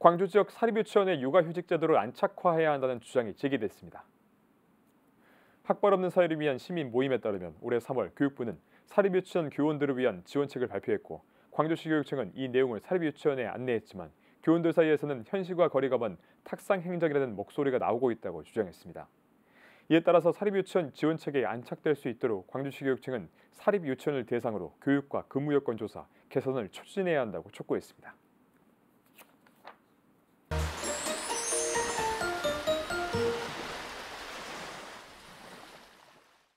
광주 지역 사립유치원의 육아휴직 제도를 안착화해야 한다는 주장이 제기됐습니다. 학벌 없는 사회를 위한 시민 모임에 따르면 올해 3월 교육부는 사립유치원 교원들을 위한 지원책을 발표했고 광주시 교육청은 이 내용을 사립유치원에 안내했지만 교원들 사이에서는 현실과 거리가 먼 탁상 행정이라는 목소리가 나오고 있다고 주장했습니다. 이에 따라서 사립유치원 지원책에 안착될 수 있도록 광주시 교육청은 사립유치원을 대상으로 교육과 근무 여건 조사, 개선을 촉진해야 한다고 촉구했습니다.